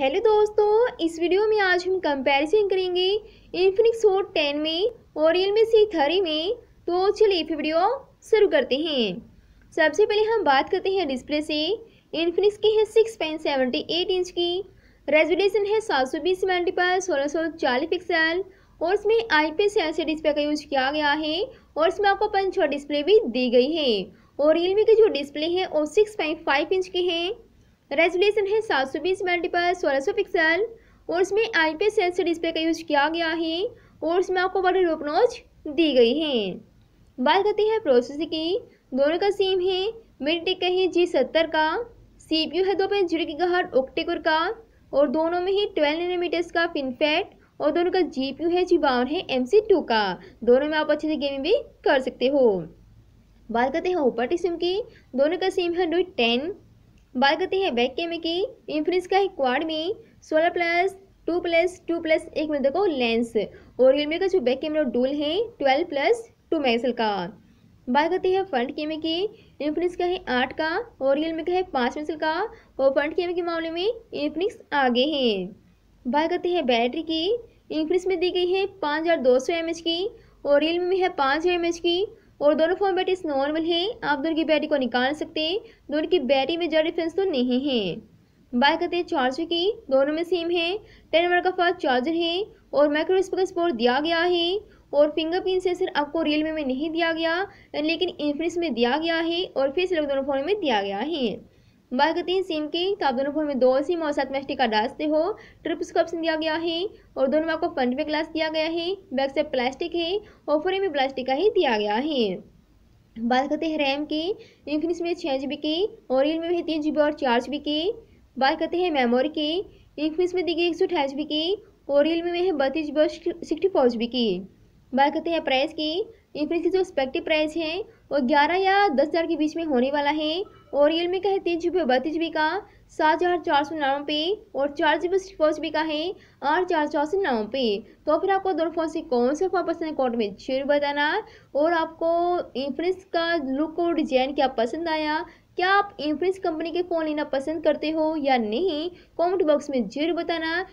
hello दोस्तों इस video में आज हम कंपैरिजन करेंगे इन्फिनिक्स होट टेन में और रियलमी सी थ्री में तो चलिए फिर वीडियो शुरू करते हैं सबसे पहले हम बात करते हैं डिस्प्ले से इन्फिनिक्स की है six point seventy eight inch की रेजोल्यूशन है सात सौ बीस मल्टी पर सोलह सौ चालीस पिक्सल और इसमें आई पी डिस्प्ले का यूज किया गया है और इसमें आपको पंच डिस्प्ले भी दी गई है और रियलमी की जो डिस्प्ले है वो सिक्स पॉइंट फाइव इंच की है रेजोल्यूशन है सात सौ बीस पर सोलह सौ पिक्सल और इसमें आई पी सेंसर डिस्प्ले का यूज किया गया है और इसमें आपको वाटर रोपनोज दी गई है बात करते हैं प्रोसेसर की दोनों का सेम है मिनटेक का है जी सत्तर का सी पी यू है दो पे जीरो की गहर ओक्टेकोर का और दोनों में ही ट्वेल्व नैनोमीटर्स का फिनफेट और दोनों का जी पी यू है जी बावन है एम सी टू का दोनों में आप अच्छे से गेमिंग भी कर सकते हो बात करते हैं ऊपर सिम की दोनों का सेम है डोई टेन बात करते हैं बैक कैमरे की इंफ्रेंस का है क्वाड में सोलह plus two plus two plus एक मिनट देखो लेंस और रियलमी का जो बैक कैमरा डूल है ट्वेल्व प्लस टू मेगापिक्सल का बात करते हैं फ्रंट कैमरे की इन्फिनिक्स का है आठ का और रियलमी का है पाँच मेगापिक्सल का और फ्रंट कैमरे के मामले में इन्फिनिक्स आगे हैं बात करते हैं बैटरी की इन्फिनिक्स में दी गई है पाँच हज़ार दो सौ एम एच की और रियलमी में है पाँच हज़ार एम एच की और दोनों फॉर्म बैटरी नॉर्मल हैं आप दोनों की बैटरी को निकाल सकते हैं दोनों की बैटरी में ज्यादा डिफरेंस तो नहीं है बात करते हैं चार्जर की दोनों में सेम है टेन नंबर का फास्ट चार्जर है और माइक्रो स्पीकर स्पोर्ट दिया गया है और फिंगरप्रिंट सेंसर आपको रियलमी में नहीं दिया गया लेकिन इन्फिनिक्स में दिया गया है और फिर लॉक दोनों फोन में दिया गया है बाकी तीन सीम की तो दोनों को में दो सीम और साथ में स्टिका डाल सकते हो ट्रिप्स का ऑप्शन दिया गया है और दोनों आपको फ्रंट में ग्लास दिया गया है बैक से प्लास्टिक है और फ्री में प्लास्टिक का ही दिया गया है बात करते हैं रैम की इंक्रीज में छः जी की और रियल में भी तीन जी और चार जी की बात करते हैं मेमोरी की इंक्रीज में दी गई एक सौ अठाईस जी की और रियल में है बत्तीस जी और सिक्सटी फोर जी की बात करते हैं प्राइस की ये की जो एक्सपेक्टिव प्राइस है वो ग्यारह या दस हज़ार के बीच में होने वाला है और रियलमी का है तीन जी बी बत्तीस जी बी का सात हज़ार चार सौ नौ पे और चार G B four G B का है आठ चार चार सौ पे तो फिर आपको दोनों फोन से कौन सा फोन पसंद है कॉर्ट में जरूर बताना और आपको इन्फ्रेंस का लुक और डिजाइन क्या पसंद आया क्या आप इन्फ्रेंस कंपनी के फ़ोन लेना पसंद करते हो या नहीं कॉमेंट बॉक्स में जरूर बताना